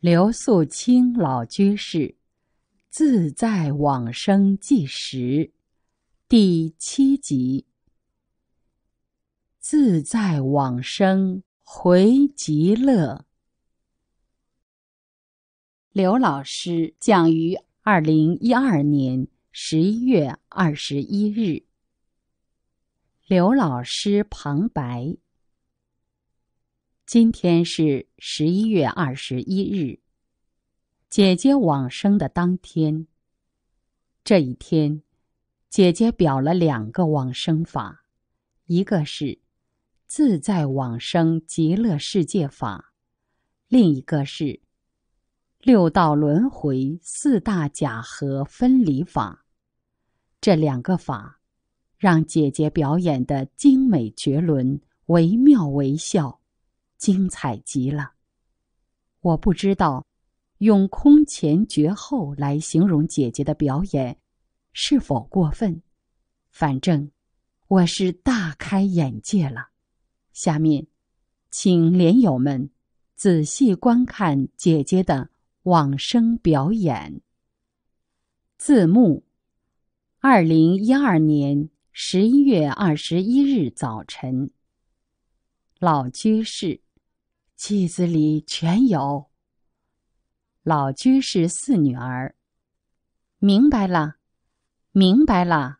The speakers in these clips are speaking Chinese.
刘素清老居士，自在往生纪实，第七集。自在往生回极乐。刘老师讲于二零一二年十一月二十一日。刘老师旁白。今天是十一月二十一日，姐姐往生的当天。这一天，姐姐表了两个往生法，一个是自在往生极乐世界法，另一个是六道轮回四大假合分离法。这两个法，让姐姐表演的精美绝伦，惟妙惟肖。精彩极了！我不知道用“空前绝后”来形容姐姐的表演是否过分，反正我是大开眼界了。下面，请莲友们仔细观看姐姐的往生表演。字幕：二零一二年十一月二十一日早晨，老居士。记子里全有。老居士四女儿，明白了，明白了。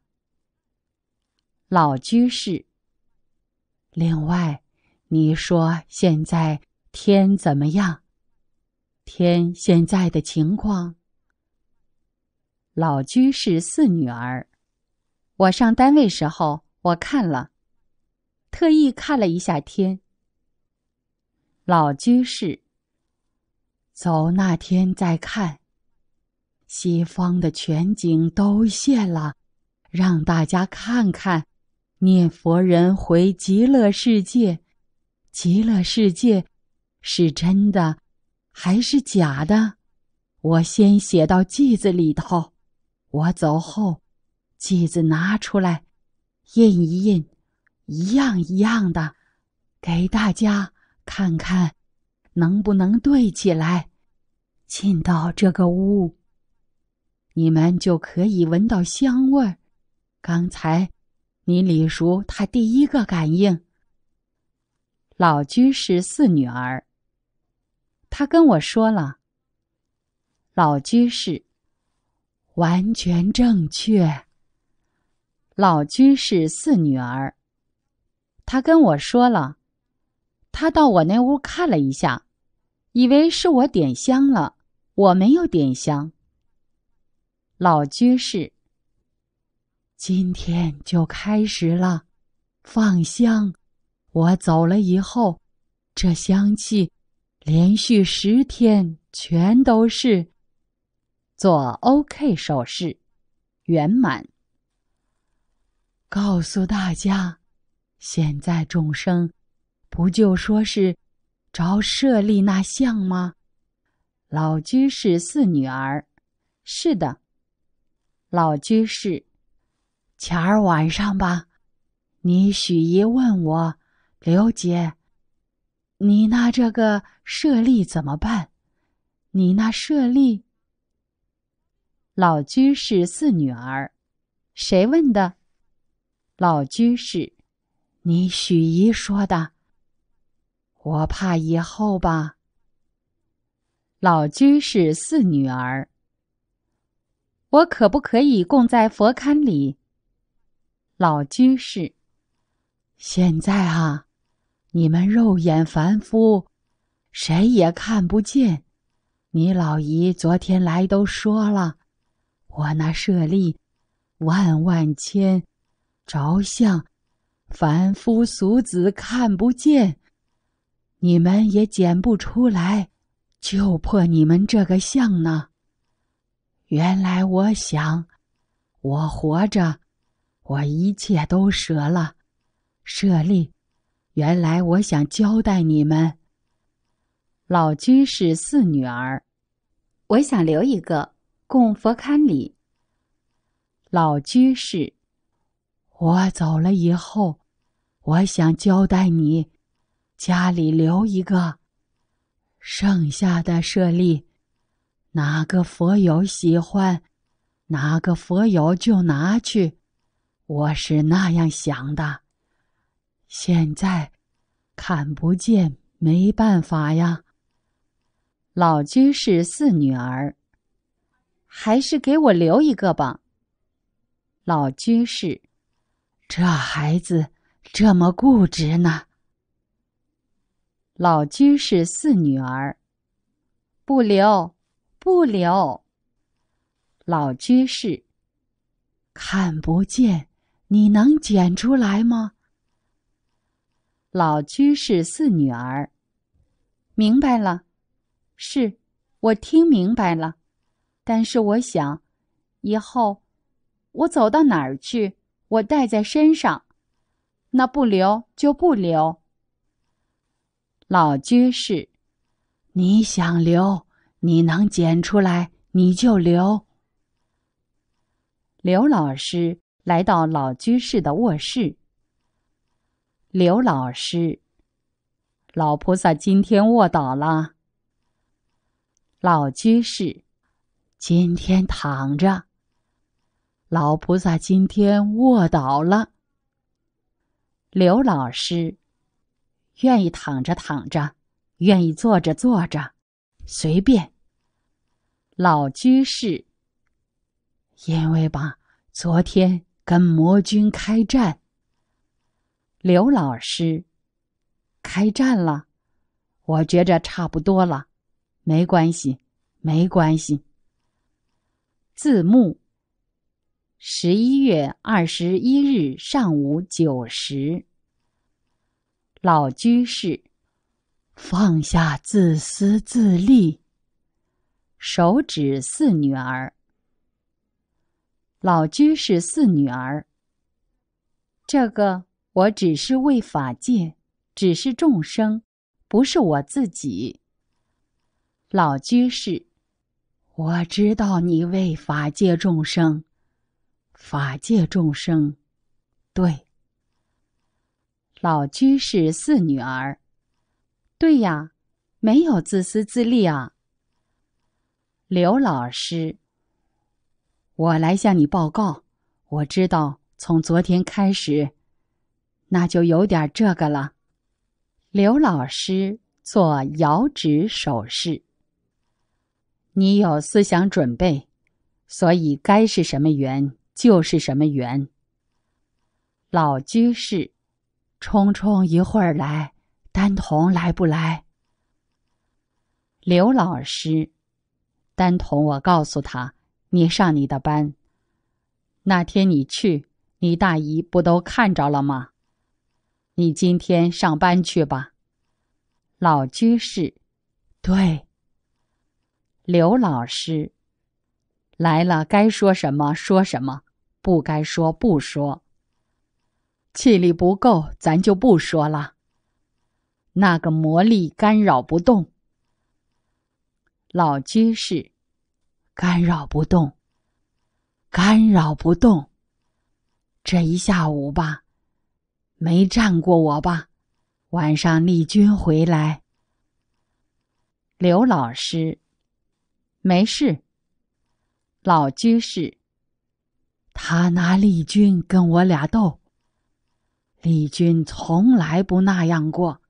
老居士，另外，你说现在天怎么样？天现在的情况。老居士四女儿，我上单位时候我看了，特意看了一下天。老居士，走那天再看，西方的全景都现了，让大家看看。念佛人回极乐世界，极乐世界是真的还是假的？我先写到记子里头。我走后，记子拿出来，印一印，一样一样的，给大家。看看，能不能对起来？进到这个屋，你们就可以闻到香味儿。刚才，你李叔他第一个感应。老居士四女儿，他跟我说了。老居士，完全正确。老居士四女儿，他跟我说了。他到我那屋看了一下，以为是我点香了。我没有点香。老居士，今天就开始了，放香。我走了以后，这香气连续十天全都是。做 OK 手势，圆满。告诉大家，现在众生。不就说是着舍利那像吗？老居士四女儿，是的。老居士，前儿晚上吧，你许姨问我，刘姐，你那这个舍利怎么办？你那舍利，老居士四女儿，谁问的？老居士，你许姨说的。我怕以后吧。老居士，四女儿，我可不可以供在佛龛里？老居士，现在啊，你们肉眼凡夫，谁也看不见。你老姨昨天来都说了，我那舍利万万千，着相，凡夫俗子看不见。你们也剪不出来，就破你们这个相呢。原来我想，我活着，我一切都舍了。舍利，原来我想交代你们。老居士四女儿，我想留一个供佛龛里。老居士，我走了以后，我想交代你。家里留一个，剩下的舍利，哪个佛友喜欢，哪个佛友就拿去。我是那样想的。现在看不见，没办法呀。老居士四女儿，还是给我留一个吧。老居士，这孩子这么固执呢。老居士四女儿，不留，不留。老居士，看不见，你能捡出来吗？老居士四女儿，明白了，是，我听明白了，但是我想，以后我走到哪儿去，我带在身上，那不留就不留。老居士，你想留？你能捡出来，你就留。刘老师来到老居士的卧室。刘老师，老菩萨今天卧倒了。老居士，今天躺着。老菩萨今天卧倒了。刘老师。愿意躺着躺着，愿意坐着坐着，随便。老居士，因为吧，昨天跟魔君开战。刘老师，开战了，我觉着差不多了，没关系，没关系。字幕，十一月二十一日上午九时。老居士，放下自私自利。手指四女儿。老居士，四女儿，这个我只是为法界，只是众生，不是我自己。老居士，我知道你为法界众生，法界众生，对。老居士四女儿，对呀，没有自私自利啊。刘老师，我来向你报告，我知道从昨天开始，那就有点这个了。刘老师做摇指手势，你有思想准备，所以该是什么缘就是什么缘。老居士。冲冲一会儿来，丹彤来不来？刘老师，丹彤，我告诉他，你上你的班。那天你去，你大姨不都看着了吗？你今天上班去吧。老居士，对。刘老师，来了该说什么说什么，不该说不说。气力不够，咱就不说了。那个魔力干扰不动，老居士，干扰不动，干扰不动。这一下午吧，没站过我吧？晚上丽君回来，刘老师，没事。老居士，他拿丽君跟我俩斗。李军从来不那样过。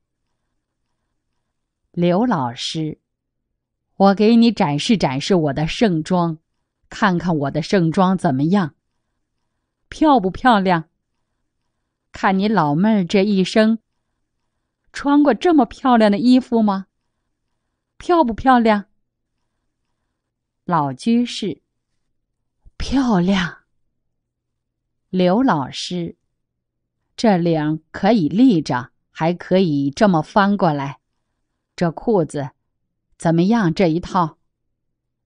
刘老师，我给你展示展示我的盛装，看看我的盛装怎么样，漂不漂亮？看你老妹儿这一生，穿过这么漂亮的衣服吗？漂不漂亮？老居士，漂亮。刘老师。这领可以立着，还可以这么翻过来。这裤子怎么样？这一套，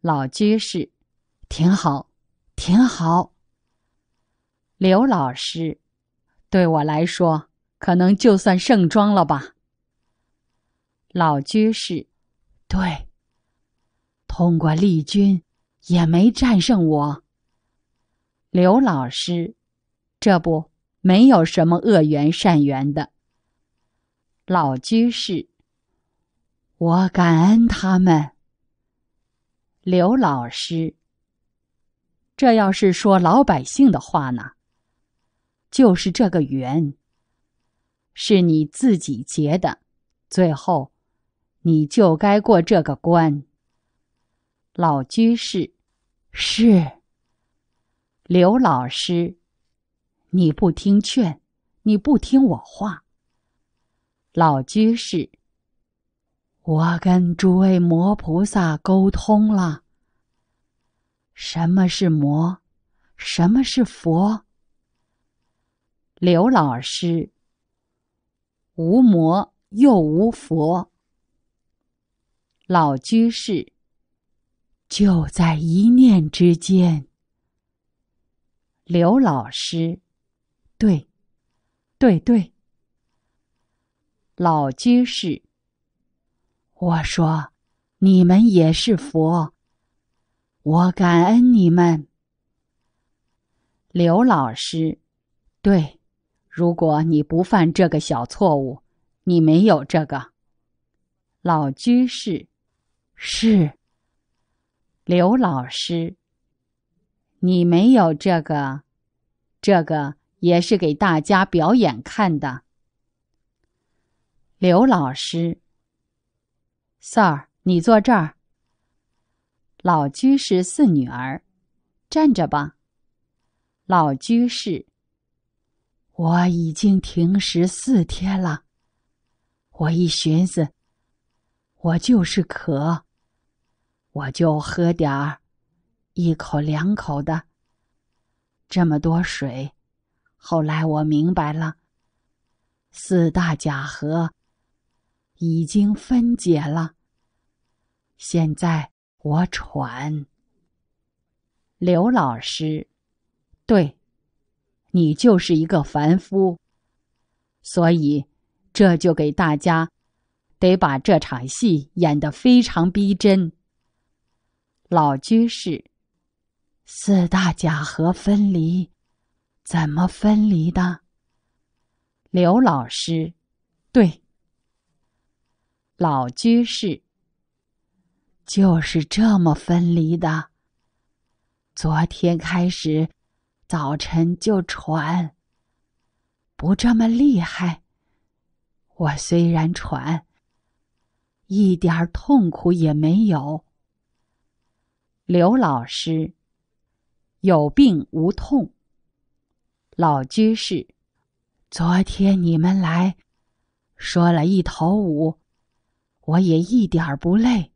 老居士，挺好，挺好。刘老师，对我来说，可能就算盛装了吧。老居士，对，通过丽君也没战胜我。刘老师，这不。没有什么恶缘善缘的。老居士，我感恩他们。刘老师，这要是说老百姓的话呢，就是这个缘，是你自己结的，最后，你就该过这个关。老居士，是。刘老师。你不听劝，你不听我话。老居士，我跟诸位魔菩萨沟通了。什么是魔？什么是佛？刘老师，无魔又无佛。老居士，就在一念之间。刘老师。对，对对。老居士，我说，你们也是佛，我感恩你们。刘老师，对，如果你不犯这个小错误，你没有这个。老居士，是。刘老师，你没有这个，这个。也是给大家表演看的，刘老师，i 儿，你坐这儿。老居士四女儿，站着吧。老居士，我已经停食四天了。我一寻思，我就是渴，我就喝点儿，一口两口的。这么多水。后来我明白了，四大假和已经分解了。现在我喘。刘老师，对，你就是一个凡夫，所以这就给大家得把这场戏演得非常逼真。老居士，四大假和分离。怎么分离的？刘老师，对，老居士，就是这么分离的。昨天开始早晨就喘，不这么厉害。我虽然喘，一点痛苦也没有。刘老师，有病无痛。老居士，昨天你们来说了一头午，我也一点儿不累。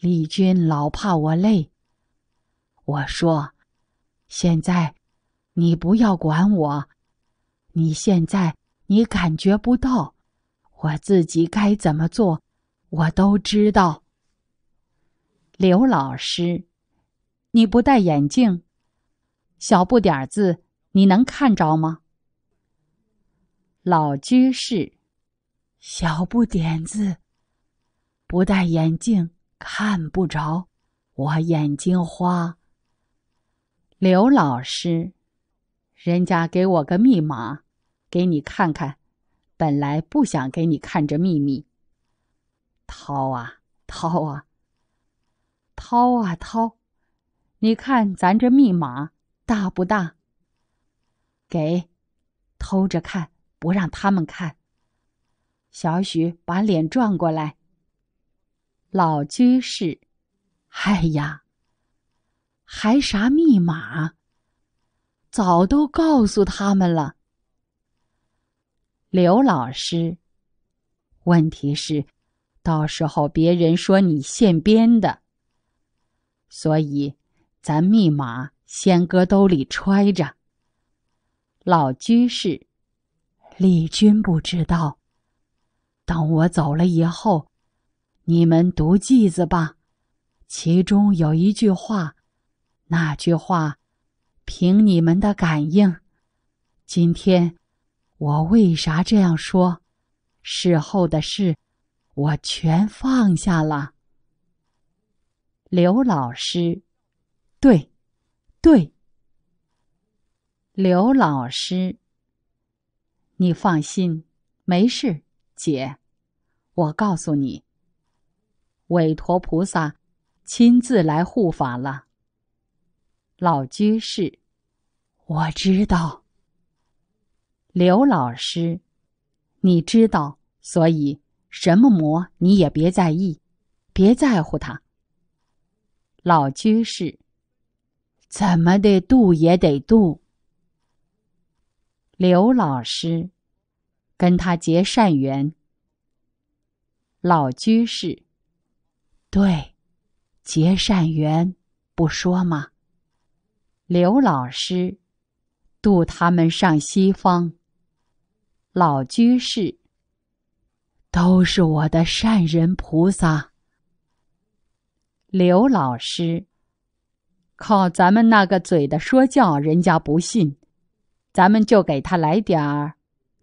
丽君老怕我累，我说：“现在你不要管我，你现在你感觉不到，我自己该怎么做，我都知道。”刘老师，你不戴眼镜，小不点儿字。你能看着吗？老居士，小不点子，不戴眼镜看不着，我眼睛花。刘老师，人家给我个密码，给你看看。本来不想给你看这秘密。涛啊，涛啊，涛啊，涛，你看咱这密码大不大？给，偷着看，不让他们看。小许把脸转过来。老居士，哎呀，还啥密码？早都告诉他们了。刘老师，问题是，到时候别人说你现编的，所以咱密码先搁兜里揣着。老居士，丽君不知道。等我走了以后，你们读记子吧。其中有一句话，那句话，凭你们的感应。今天，我为啥这样说？事后的事，我全放下了。刘老师，对，对。刘老师，你放心，没事，姐，我告诉你，韦陀菩萨亲自来护法了。老居士，我知道。刘老师，你知道，所以什么魔你也别在意，别在乎他。老居士，怎么得度也得度。刘老师，跟他结善缘。老居士，对，结善缘不说吗？刘老师，渡他们上西方。老居士，都是我的善人菩萨。刘老师，靠咱们那个嘴的说教，人家不信。咱们就给他来点儿，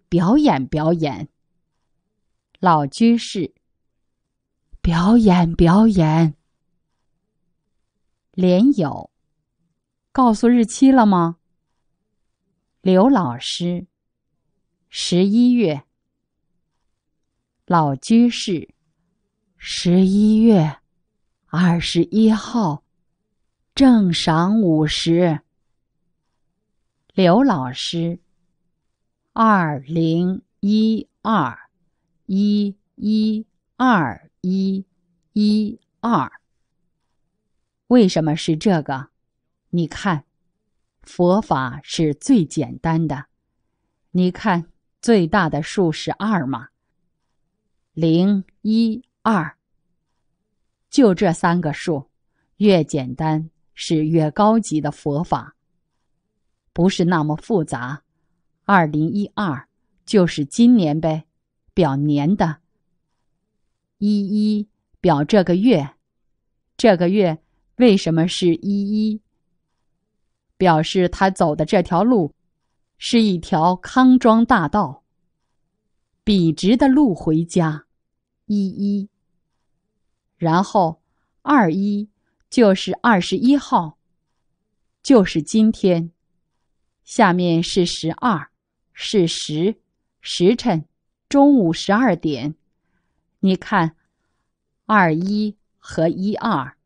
表演表演。老居士，表演表演。连友，告诉日期了吗？刘老师，十一月。老居士，十一月二十一号，正晌午时。刘老师，二零一二一一二一一二，为什么是这个？你看，佛法是最简单的。你看，最大的数是二吗？零一二，就这三个数，越简单是越高级的佛法。不是那么复杂，二零一二就是今年呗，表年的。一一表这个月，这个月为什么是一一？表示他走的这条路是一条康庄大道，笔直的路回家。一一，然后二一就是二十一号，就是今天。下面是十二，是十，时辰，中午十二点。你看，二一和一二，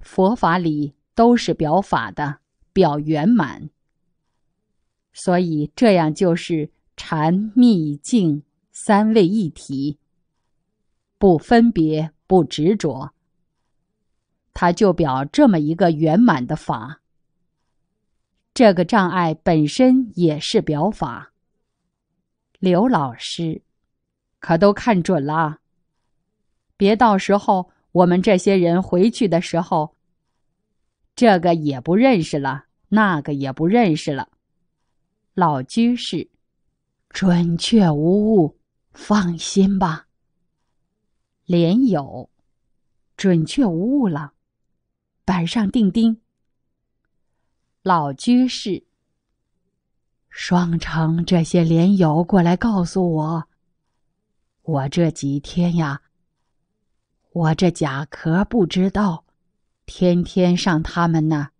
佛法里都是表法的，表圆满。所以这样就是禅、密、境三位一体，不分别，不执着，它就表这么一个圆满的法。这个障碍本身也是表法。刘老师，可都看准了，别到时候我们这些人回去的时候，这个也不认识了，那个也不认识了。老居士，准确无误，放心吧。莲友，准确无误了，板上钉钉。老居士，双城这些莲友过来告诉我，我这几天呀，我这甲壳不知道，天天上他们那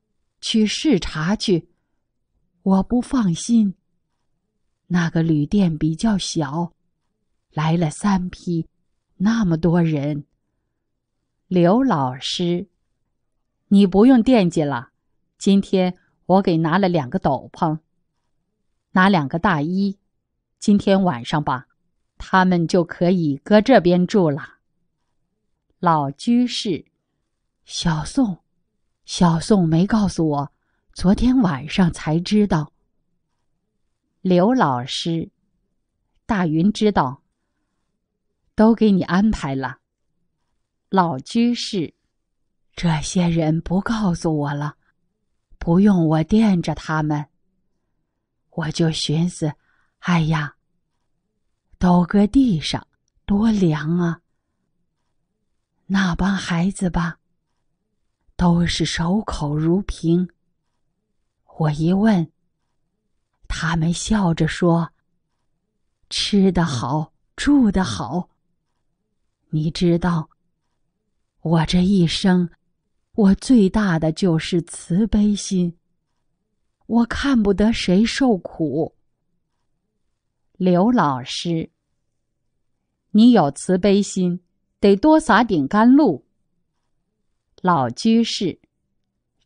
去视察去，我不放心。那个旅店比较小，来了三批，那么多人。刘老师，你不用惦记了，今天。我给拿了两个斗篷，拿两个大衣，今天晚上吧，他们就可以搁这边住了。老居士，小宋，小宋没告诉我，昨天晚上才知道。刘老师，大云知道，都给你安排了。老居士，这些人不告诉我了。不用我垫着他们，我就寻思：哎呀，都搁地上，多凉啊！那帮孩子吧，都是守口如瓶。我一问，他们笑着说：“吃得好，住得好。”你知道，我这一生。我最大的就是慈悲心。我看不得谁受苦。刘老师，你有慈悲心，得多撒点甘露。老居士，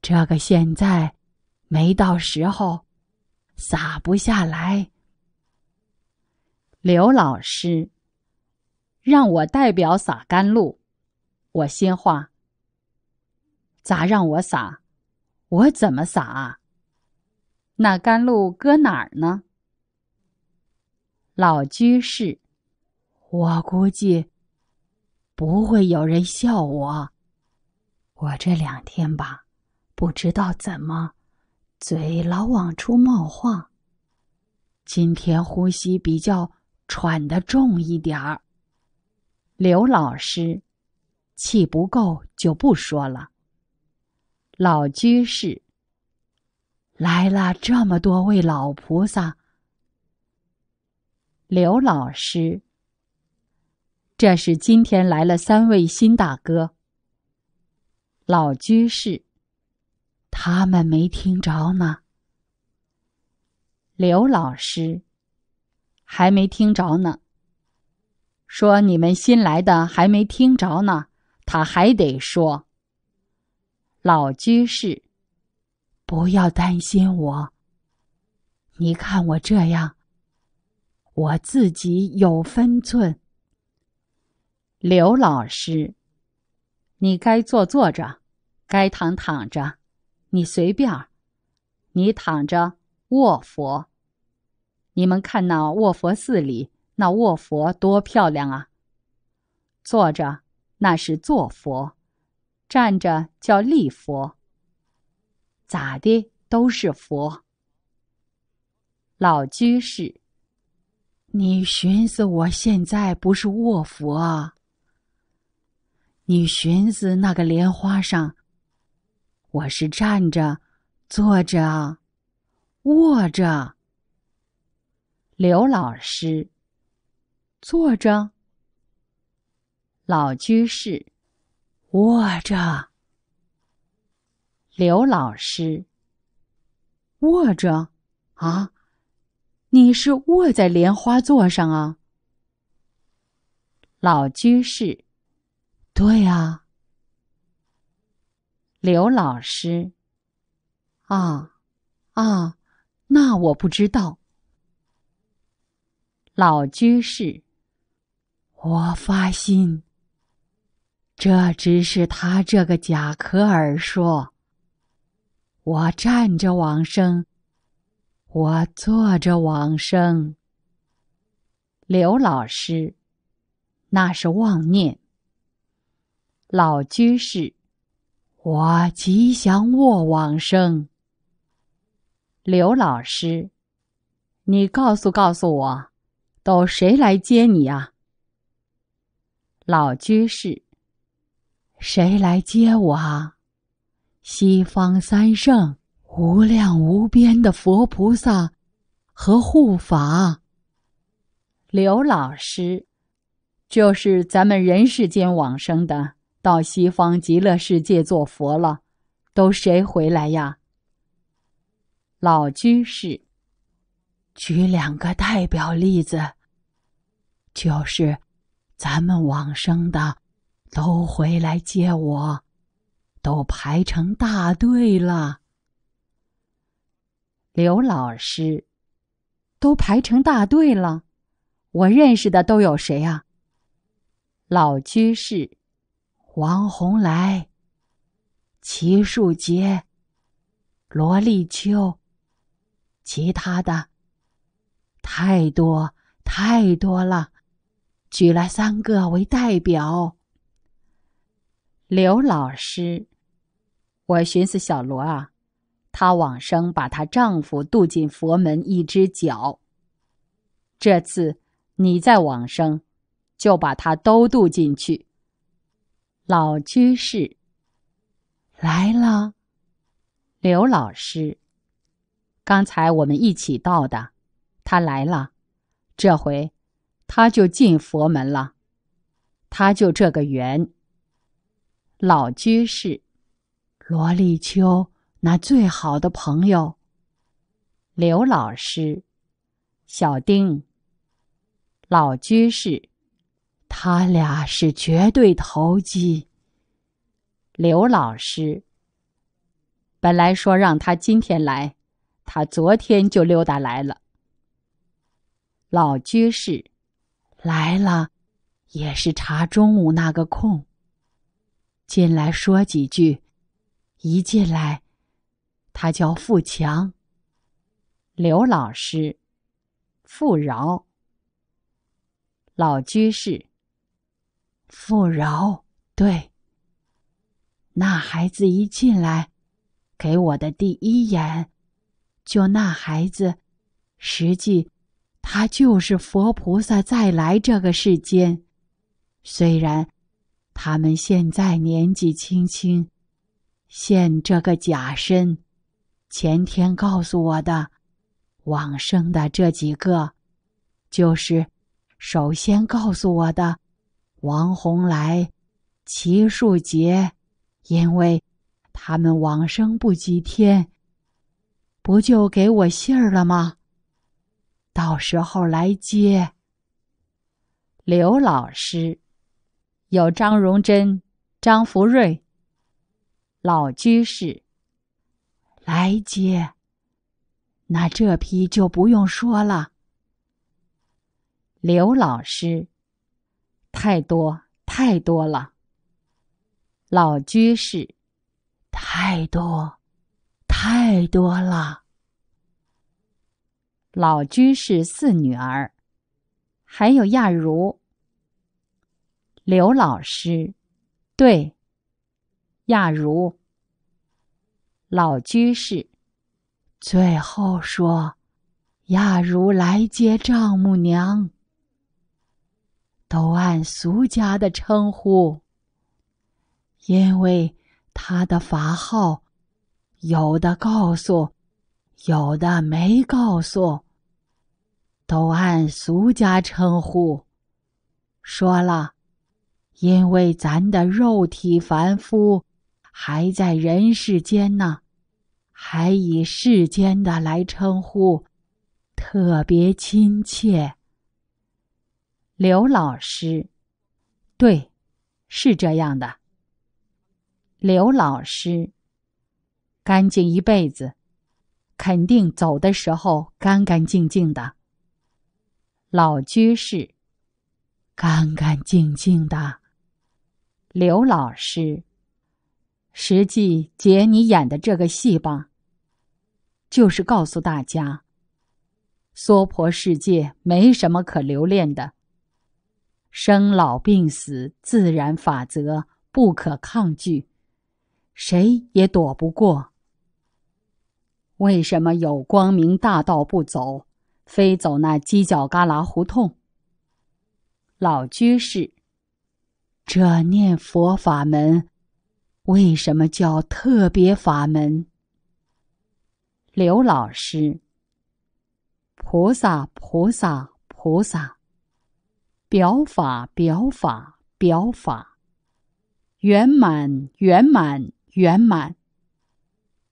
这个现在没到时候，撒不下来。刘老师，让我代表撒甘露，我先画。咋让我撒？我怎么啊？那甘露搁哪儿呢？老居士，我估计不会有人笑我。我这两天吧，不知道怎么，嘴老往出冒话。今天呼吸比较喘的重一点儿。刘老师，气不够就不说了。老居士，来了这么多位老菩萨。刘老师，这是今天来了三位新大哥。老居士，他们没听着呢。刘老师，还没听着呢。说你们新来的还没听着呢，他还得说。老居士，不要担心我。你看我这样，我自己有分寸。刘老师，你该坐坐着，该躺躺着，你随便儿。你躺着卧佛，你们看那卧佛寺里那卧佛多漂亮啊！坐着那是坐佛。站着叫立佛，咋的都是佛。老居士，你寻思我现在不是卧佛？你寻思那个莲花上，我是站着、坐着、卧着。刘老师，坐着。老居士。卧着，刘老师，卧着啊？你是卧在莲花座上啊？老居士，对啊。刘老师，啊啊，那我不知道。老居士，我发心。这只是他这个贾壳儿说：“我站着往生，我坐着往生。”刘老师，那是妄念。老居士，我吉祥卧往生。刘老师，你告诉告诉我，都谁来接你啊？老居士。谁来接我啊？西方三圣、无量无边的佛菩萨和护法。刘老师，就是咱们人世间往生的，到西方极乐世界做佛了，都谁回来呀？老居士，举两个代表例子，就是咱们往生的。都回来接我，都排成大队了。刘老师，都排成大队了，我认识的都有谁啊？老居士，王洪来，齐树杰，罗立秋，其他的太多太多了，举了三个为代表。刘老师，我寻思小罗啊，她往生把她丈夫渡进佛门一只脚。这次你再往生，就把他都渡进去。老居士来了，刘老师，刚才我们一起到的，他来了，这回他就进佛门了，他就这个缘。老居士，罗立秋那最好的朋友，刘老师，小丁。老居士，他俩是绝对投机。刘老师，本来说让他今天来，他昨天就溜达来了。老居士，来了，也是查中午那个空。进来说几句。一进来，他叫富强。刘老师，富饶。老居士，富饶。对，那孩子一进来，给我的第一眼，就那孩子，实际，他就是佛菩萨再来这个世间，虽然。他们现在年纪轻轻，现这个假身，前天告诉我的，往生的这几个，就是首先告诉我的，王洪来、齐树杰，因为他们往生不几天，不就给我信儿了吗？到时候来接刘老师。有张荣珍、张福瑞。老居士。来接。那这批就不用说了。刘老师，太多太多了。老居士，太多，太多了。老居士四女儿，还有亚茹。刘老师，对，亚如，老居士，最后说，亚如来接丈母娘，都按俗家的称呼，因为他的法号，有的告诉，有的没告诉，都按俗家称呼，说了。因为咱的肉体凡夫还在人世间呢，还以世间的来称呼，特别亲切。刘老师，对，是这样的。刘老师，干净一辈子，肯定走的时候干干净净的。老居士，干干净净的。刘老师，实际，姐你演的这个戏吧，就是告诉大家，娑婆世界没什么可留恋的，生老病死，自然法则不可抗拒，谁也躲不过。为什么有光明大道不走，非走那犄角旮旯胡同？老居士。这念佛法门为什么叫特别法门？刘老师，菩萨菩萨菩萨，表法表法表法，圆满圆满圆满，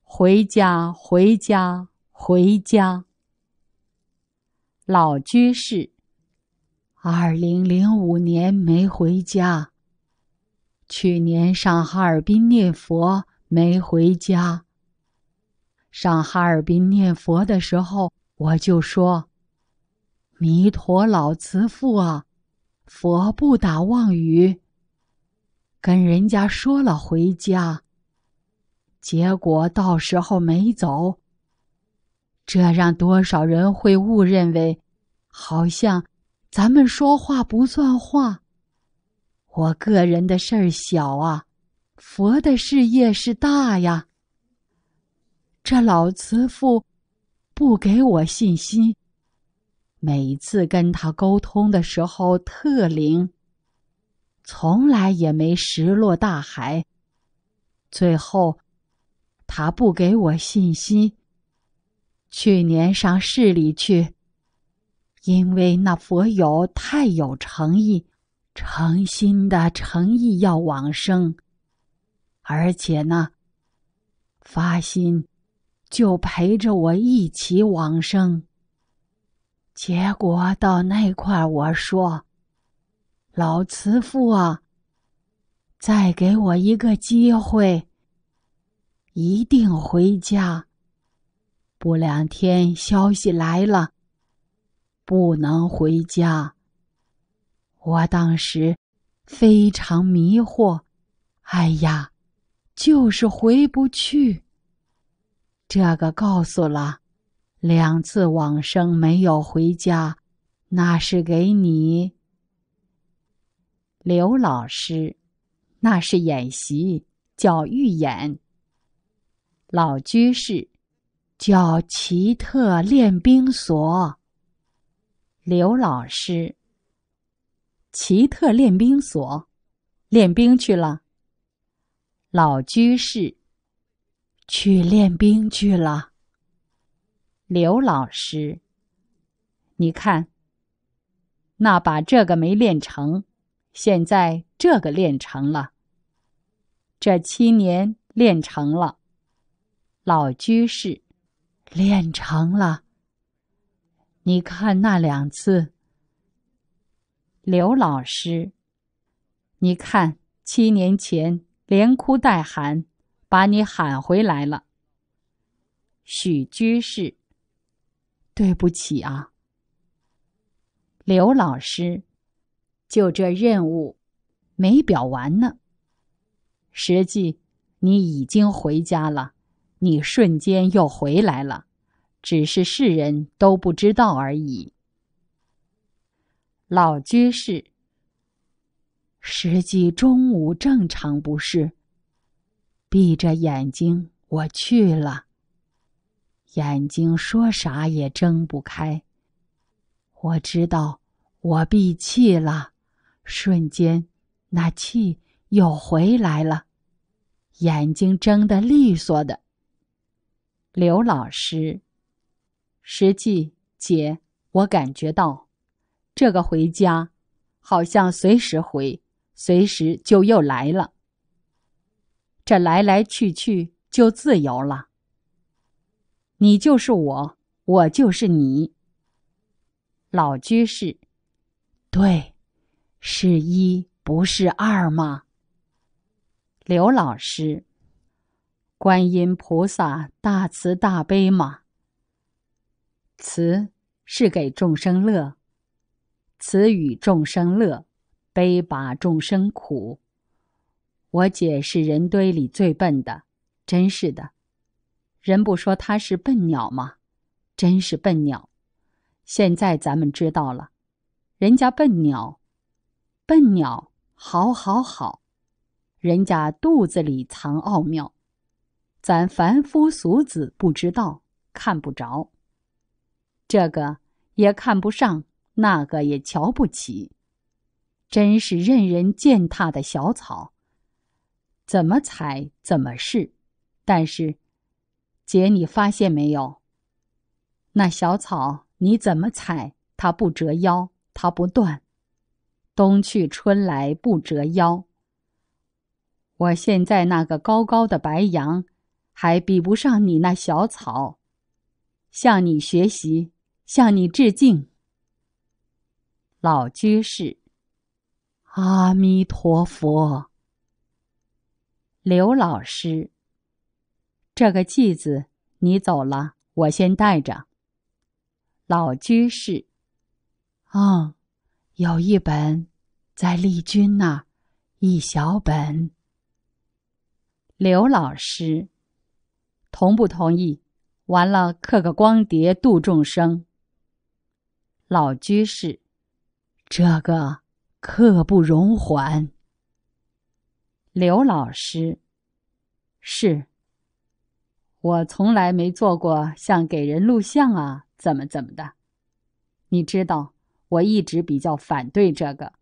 回家回家回家。老居士，二零零五年没回家。去年上哈尔滨念佛没回家。上哈尔滨念佛的时候，我就说：“弥陀老慈父啊，佛不打妄语。”跟人家说了回家，结果到时候没走。这让多少人会误认为，好像咱们说话不算话。我个人的事儿小啊，佛的事业是大呀。这老慈父不给我信心，每次跟他沟通的时候特灵，从来也没石落大海。最后，他不给我信心。去年上市里去，因为那佛友太有诚意。诚心的诚意要往生，而且呢，发心就陪着我一起往生。结果到那块儿，我说：“老慈父啊，再给我一个机会，一定回家。”不两天，消息来了，不能回家。我当时非常迷惑，哎呀，就是回不去。这个告诉了，两次往生没有回家，那是给你刘老师，那是演习，叫预演。老居士，叫奇特练兵所。刘老师。奇特练兵所，练兵去了。老居士，去练兵去了。刘老师，你看，那把这个没练成，现在这个练成了。这七年练成了，老居士练成了。你看那两次。刘老师，你看，七年前连哭带喊，把你喊回来了。许居士，对不起啊，刘老师，就这任务没表完呢。实际你已经回家了，你瞬间又回来了，只是世人都不知道而已。老居士，实际中午正常不是。闭着眼睛我去了，眼睛说啥也睁不开。我知道我闭气了，瞬间那气又回来了，眼睛睁得利索的。刘老师，实际姐，我感觉到。这个回家，好像随时回，随时就又来了。这来来去去就自由了。你就是我，我就是你。老居士，对，是一不是二吗？刘老师，观音菩萨大慈大悲吗？慈是给众生乐。此与众生乐，悲把众生苦。我姐是人堆里最笨的，真是的。人不说她是笨鸟吗？真是笨鸟。现在咱们知道了，人家笨鸟，笨鸟，好好好，人家肚子里藏奥妙，咱凡夫俗子不知道，看不着，这个也看不上。那个也瞧不起，真是任人践踏的小草。怎么踩，怎么是。但是，姐，你发现没有？那小草，你怎么踩它不折腰，它不断。冬去春来不折腰。我现在那个高高的白杨，还比不上你那小草。向你学习，向你致敬。老居士，阿弥陀佛。刘老师，这个记子你走了，我先带着。老居士，嗯，有一本在丽君那儿，一小本。刘老师，同不同意？完了，刻个光碟度众生。老居士。这个刻不容缓。刘老师，是，我从来没做过像给人录像啊，怎么怎么的，你知道，我一直比较反对这个，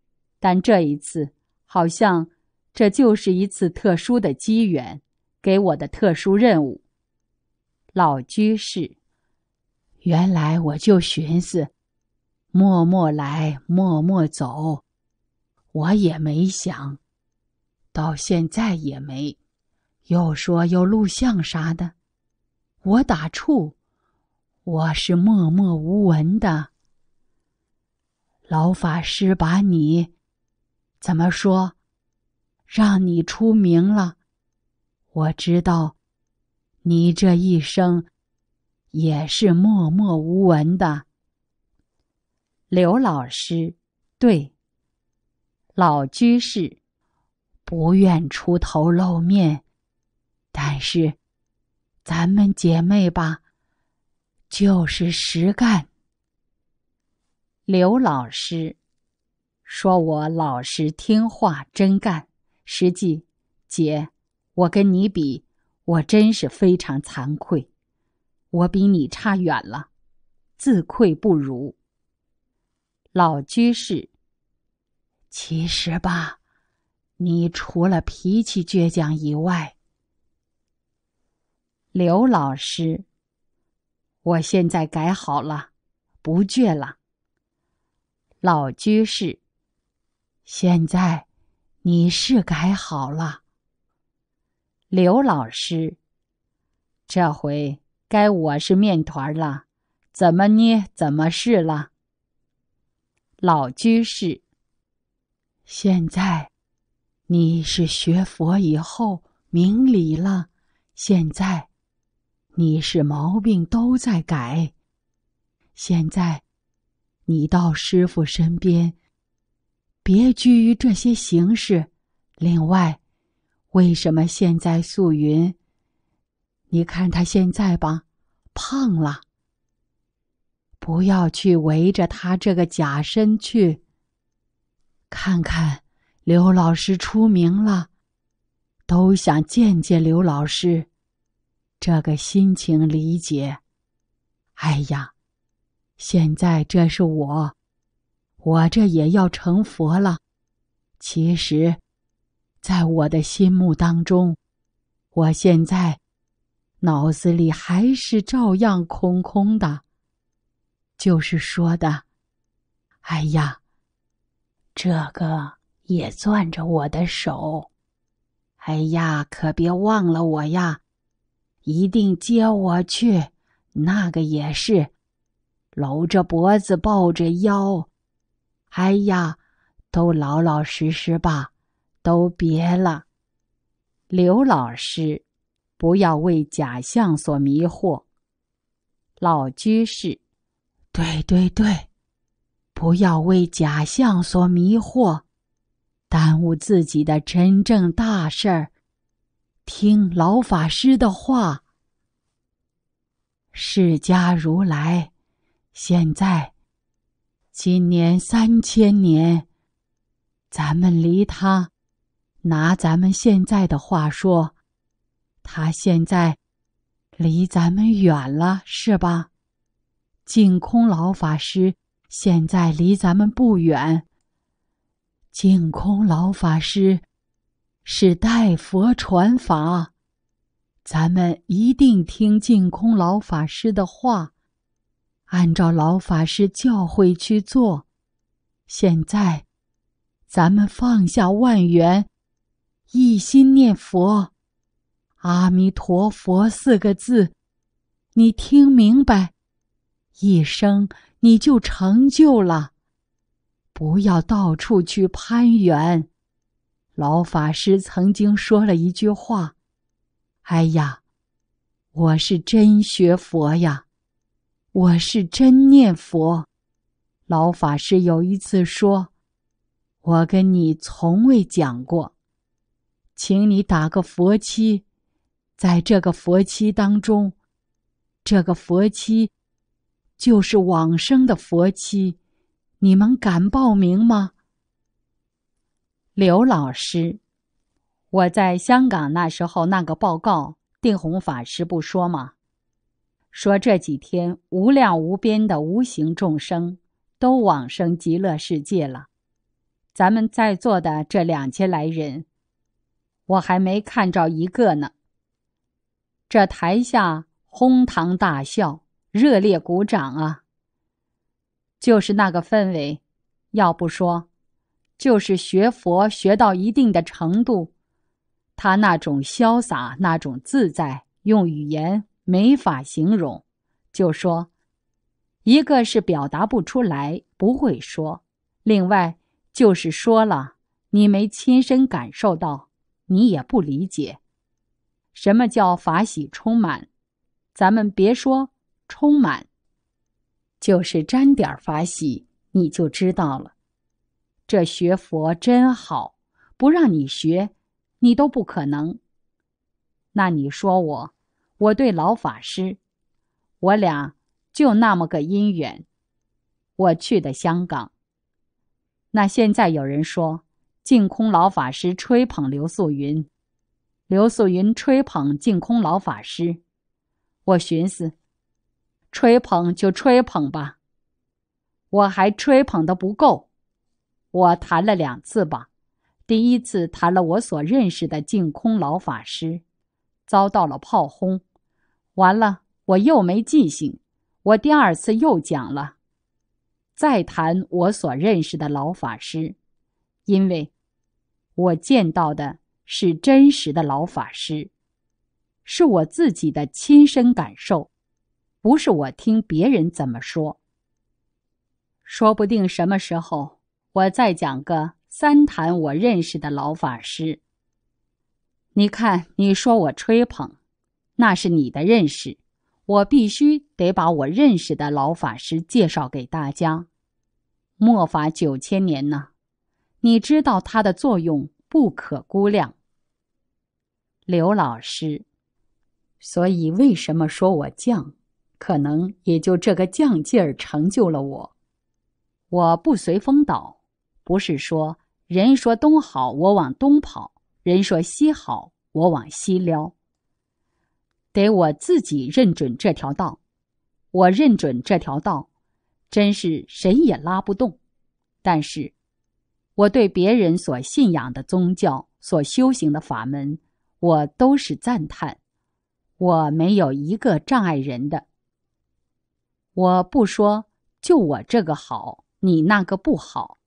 但这一次好像这就是一次特殊的机缘，给我的特殊任务。老居士，原来我就寻思。默默来，默默走，我也没想，到现在也没。又说又录像啥的，我打怵。我是默默无闻的。老法师把你怎么说？让你出名了？我知道，你这一生也是默默无闻的。刘老师，对，老居士不愿出头露面，但是咱们姐妹吧，就是实干。刘老师，说我老实听话、真干。实际，姐，我跟你比，我真是非常惭愧，我比你差远了，自愧不如。老居士，其实吧，你除了脾气倔强以外，刘老师，我现在改好了，不倔了。老居士，现在你是改好了。刘老师，这回该我是面团了，怎么捏怎么是了。老居士，现在你是学佛以后明理了。现在你是毛病都在改。现在你到师傅身边，别拘于这些形式。另外，为什么现在素云？你看他现在吧，胖了。不要去围着他这个假身去。看看，刘老师出名了，都想见见刘老师，这个心情理解。哎呀，现在这是我，我这也要成佛了。其实，在我的心目当中，我现在脑子里还是照样空空的。就是说的，哎呀，这个也攥着我的手，哎呀，可别忘了我呀！一定接我去。那个也是，搂着脖子，抱着腰。哎呀，都老老实实吧，都别了。刘老师，不要为假象所迷惑。老居士。对对对，不要为假象所迷惑，耽误自己的真正大事儿。听老法师的话。释迦如来，现在，今年三千年，咱们离他，拿咱们现在的话说，他现在离咱们远了，是吧？净空老法师现在离咱们不远。净空老法师是代佛传法，咱们一定听净空老法师的话，按照老法师教诲去做。现在，咱们放下万缘，一心念佛，“阿弥陀佛”四个字，你听明白？一生你就成就了，不要到处去攀援。老法师曾经说了一句话：“哎呀，我是真学佛呀，我是真念佛。”老法师有一次说：“我跟你从未讲过，请你打个佛七，在这个佛七当中，这个佛七。”就是往生的佛妻，你们敢报名吗？刘老师，我在香港那时候那个报告，定弘法师不说吗？说这几天无量无边的无形众生都往生极乐世界了，咱们在座的这两千来人，我还没看着一个呢。这台下哄堂大笑。热烈鼓掌啊！就是那个氛围。要不说，就是学佛学到一定的程度，他那种潇洒、那种自在，用语言没法形容。就说，一个是表达不出来，不会说；另外就是说了，你没亲身感受到，你也不理解。什么叫法喜充满？咱们别说。充满，就是沾点法喜，你就知道了。这学佛真好，不让你学，你都不可能。那你说我，我对老法师，我俩就那么个姻缘。我去的香港，那现在有人说净空老法师吹捧刘素云，刘素云吹捧净空老法师，我寻思。吹捧就吹捧吧，我还吹捧的不够。我谈了两次吧，第一次谈了我所认识的净空老法师，遭到了炮轰。完了，我又没记性，我第二次又讲了，再谈我所认识的老法师，因为，我见到的是真实的老法师，是我自己的亲身感受。不是我听别人怎么说，说不定什么时候我再讲个三谈我认识的老法师。你看，你说我吹捧，那是你的认识。我必须得把我认识的老法师介绍给大家。墨法九千年呢，你知道它的作用不可估量。刘老师，所以为什么说我犟？可能也就这个犟劲儿成就了我。我不随风倒，不是说人说东好我往东跑，人说西好我往西撩。得我自己认准这条道，我认准这条道，真是谁也拉不动。但是，我对别人所信仰的宗教、所修行的法门，我都是赞叹。我没有一个障碍人的。我不说，就我这个好，你那个不好。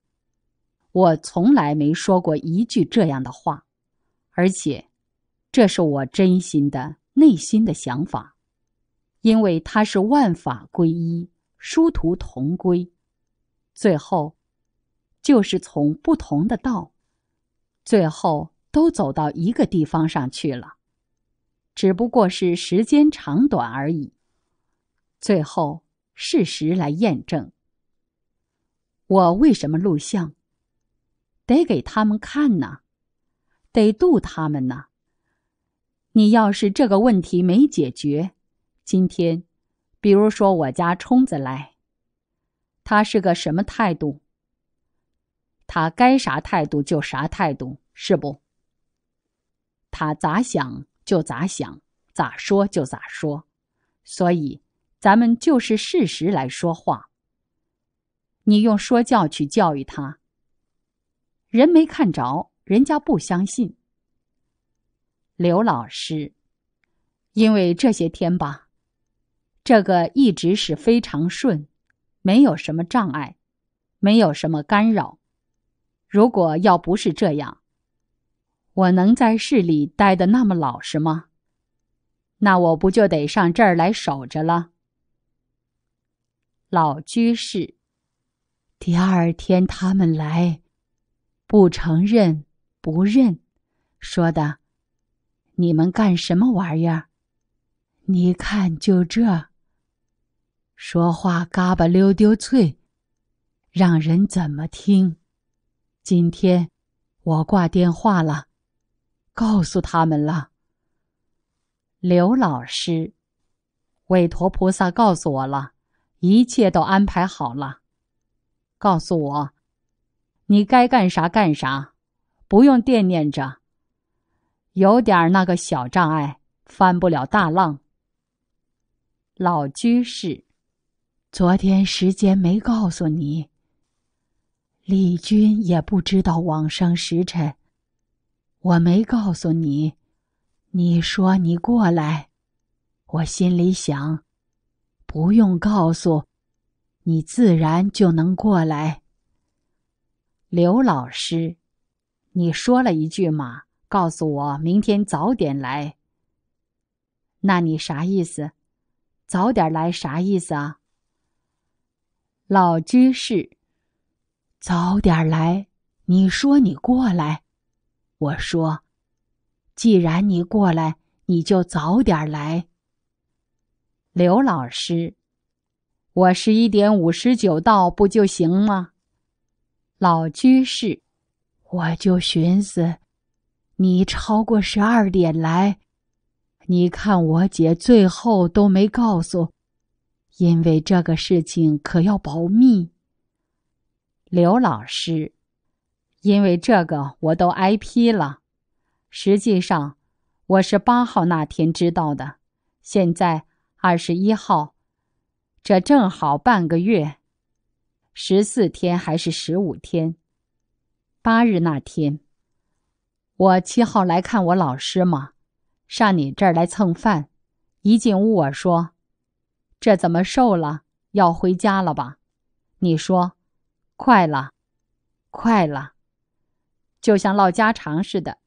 我从来没说过一句这样的话，而且，这是我真心的内心的想法，因为它是万法归一，殊途同归，最后，就是从不同的道，最后都走到一个地方上去了，只不过是时间长短而已，最后。事实来验证。我为什么录像？得给他们看呢，得度他们呢。你要是这个问题没解决，今天，比如说我家冲子来，他是个什么态度？他该啥态度就啥态度，是不？他咋想就咋想，咋说就咋说，所以。咱们就是事实来说话。你用说教去教育他，人没看着，人家不相信。刘老师，因为这些天吧，这个一直是非常顺，没有什么障碍，没有什么干扰。如果要不是这样，我能在市里待的那么老实吗？那我不就得上这儿来守着了？老居士，第二天他们来，不承认，不认，说的，你们干什么玩意儿？你看就这，说话嘎巴溜丢脆，让人怎么听？今天我挂电话了，告诉他们了。刘老师，韦陀菩萨告诉我了。一切都安排好了，告诉我，你该干啥干啥，不用惦念着。有点那个小障碍，翻不了大浪。老居士，昨天时间没告诉你，李君也不知道往生时辰，我没告诉你，你说你过来，我心里想。不用告诉，你自然就能过来。刘老师，你说了一句嘛？告诉我明天早点来。那你啥意思？早点来啥意思啊？老知士，早点来。你说你过来，我说，既然你过来，你就早点来。刘老师，我十一点五十九到不就行吗？老居士，我就寻思你超过十二点来，你看我姐最后都没告诉，因为这个事情可要保密。刘老师，因为这个我都挨批了。实际上，我是八号那天知道的，现在。二十一号，这正好半个月，十四天还是十五天？八日那天，我七号来看我老师嘛，上你这儿来蹭饭。一进屋我说：“这怎么瘦了？要回家了吧？”你说：“快了，快了。”就像唠家常似的。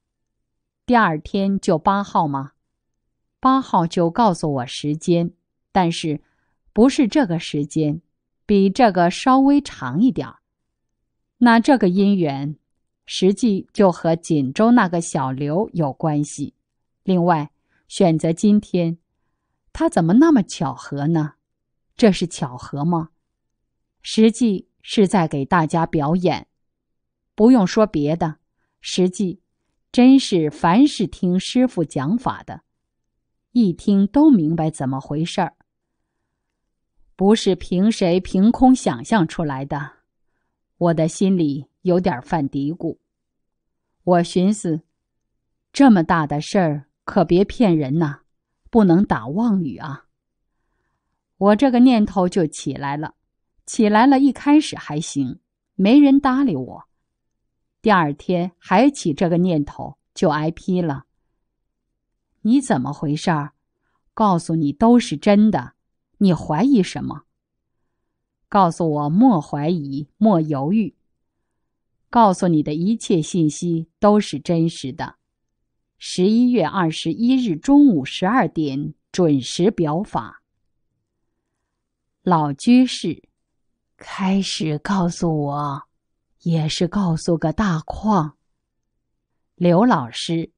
第二天就八号吗？八号就告诉我时间，但是不是这个时间？比这个稍微长一点那这个姻缘实际就和锦州那个小刘有关系。另外选择今天，他怎么那么巧合呢？这是巧合吗？实际是在给大家表演。不用说别的，实际真是凡是听师傅讲法的。一听都明白怎么回事儿，不是凭谁凭空想象出来的。我的心里有点犯嘀咕，我寻思，这么大的事儿可别骗人呐，不能打妄语啊。我这个念头就起来了，起来了。一开始还行，没人搭理我。第二天还起这个念头，就挨批了。你怎么回事儿？告诉你都是真的，你怀疑什么？告诉我莫怀疑莫犹豫。告诉你的一切信息都是真实的。十一月二十一日中午十二点准时表法。老居士，开始告诉我，也是告诉个大况，刘老师。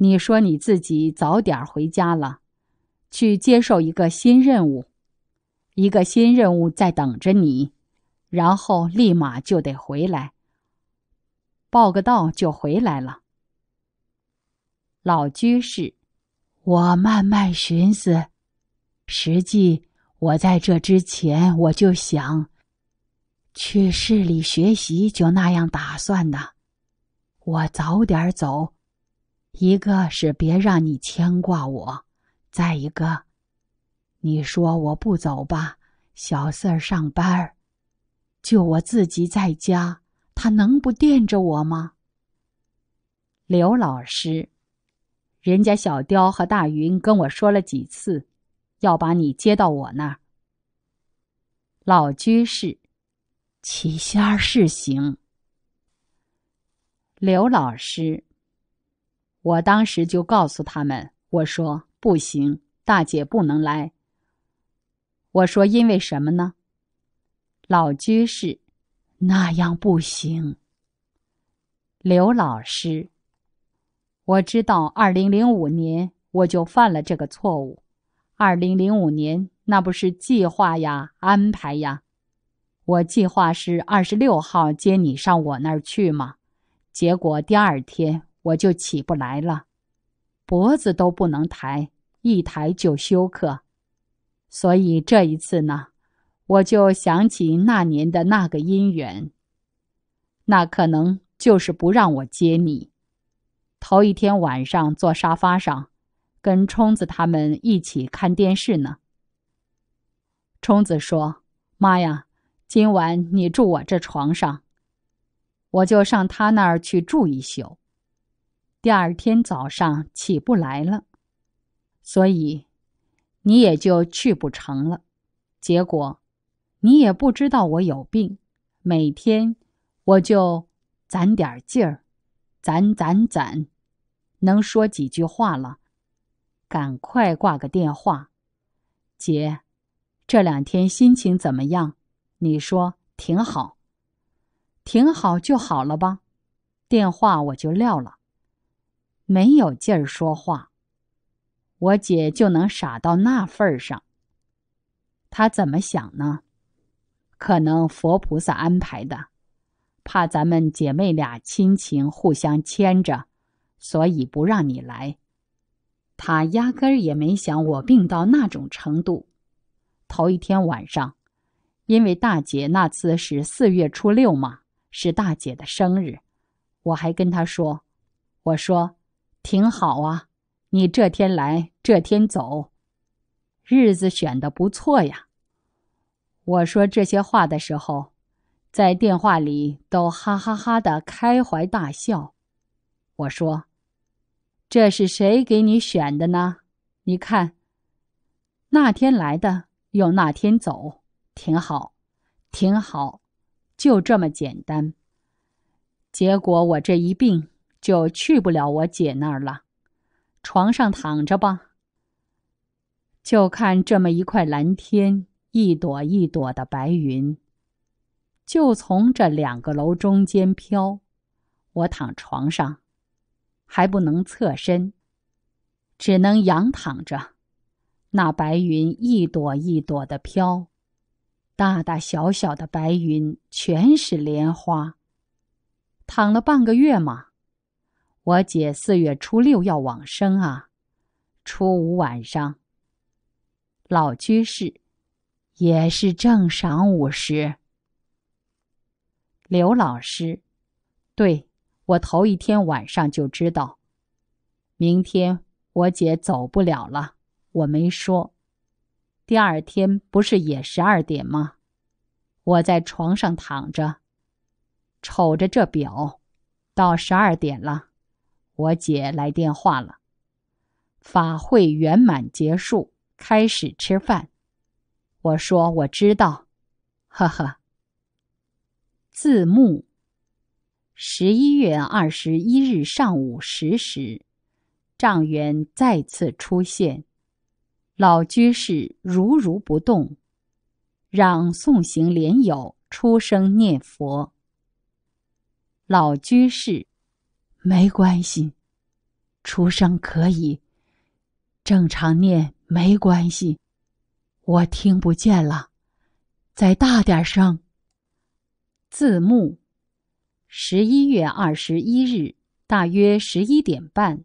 你说你自己早点回家了，去接受一个新任务，一个新任务在等着你，然后立马就得回来。报个到就回来了。老居士，我慢慢寻思，实际我在这之前我就想，去市里学习就那样打算的，我早点走。一个是别让你牵挂我，再一个，你说我不走吧，小四儿上班儿，就我自己在家，他能不惦着我吗？刘老师，人家小刁和大云跟我说了几次，要把你接到我那儿。老居士，齐仙儿是行。刘老师。我当时就告诉他们，我说不行，大姐不能来。我说因为什么呢？老居士，那样不行。刘老师，我知道，二零零五年我就犯了这个错误。二零零五年那不是计划呀，安排呀。我计划是二十六号接你上我那儿去嘛，结果第二天。我就起不来了，脖子都不能抬，一抬就休克。所以这一次呢，我就想起那年的那个姻缘，那可能就是不让我接你。头一天晚上坐沙发上，跟冲子他们一起看电视呢。冲子说：“妈呀，今晚你住我这床上，我就上他那儿去住一宿。”第二天早上起不来了，所以你也就去不成了。结果你也不知道我有病，每天我就攒点劲儿，攒攒攒，能说几句话了，赶快挂个电话。姐，这两天心情怎么样？你说挺好，挺好就好了吧？电话我就撂了。没有劲儿说话，我姐就能傻到那份儿上。她怎么想呢？可能佛菩萨安排的，怕咱们姐妹俩亲情互相牵着，所以不让你来。她压根儿也没想我病到那种程度。头一天晚上，因为大姐那次是四月初六嘛，是大姐的生日，我还跟她说：“我说。”挺好啊，你这天来这天走，日子选的不错呀。我说这些话的时候，在电话里都哈哈哈的开怀大笑。我说，这是谁给你选的呢？你看，那天来的又那天走，挺好，挺好，就这么简单。结果我这一病。就去不了我姐那儿了，床上躺着吧。就看这么一块蓝天，一朵一朵的白云，就从这两个楼中间飘。我躺床上，还不能侧身，只能仰躺着。那白云一朵一朵的飘，大大小小的白云全是莲花。躺了半个月嘛。我姐四月初六要往生啊，初五晚上。老居士，也是正晌午时。刘老师，对我头一天晚上就知道，明天我姐走不了了，我没说。第二天不是也十二点吗？我在床上躺着，瞅着这表，到十二点了。我姐来电话了，法会圆满结束，开始吃饭。我说我知道，呵呵。字幕。十一月二十一日上午十时，丈元再次出现，老居士如如不动，让送行莲友出声念佛。老居士。没关系，出声可以，正常念没关系，我听不见了，再大点声。字幕，十一月二十一日，大约十一点半，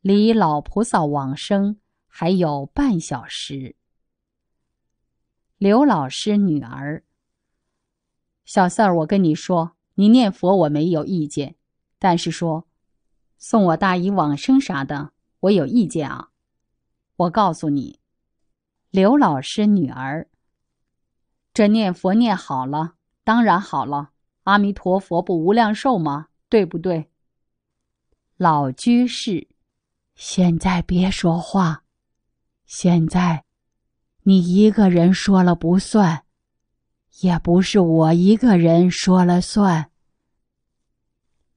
离老菩萨往生还有半小时。刘老师女儿，小四儿，我跟你说，你念佛我没有意见。但是说，送我大姨往生啥的，我有意见啊！我告诉你，刘老师女儿，这念佛念好了，当然好了。阿弥陀佛，不无量寿吗？对不对？老居士，现在别说话。现在，你一个人说了不算，也不是我一个人说了算。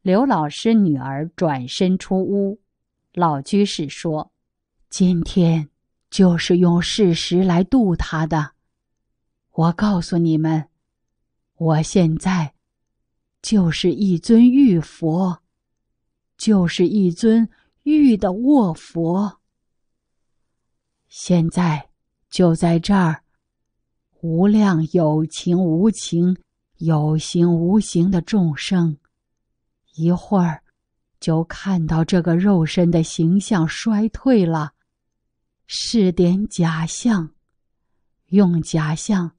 刘老师女儿转身出屋，老居士说：“今天就是用事实来度他的。我告诉你们，我现在就是一尊玉佛，就是一尊玉的卧佛。现在就在这儿，无量有情、无情、有形、无形的众生。”一会儿，就看到这个肉身的形象衰退了，是点假象。用假象，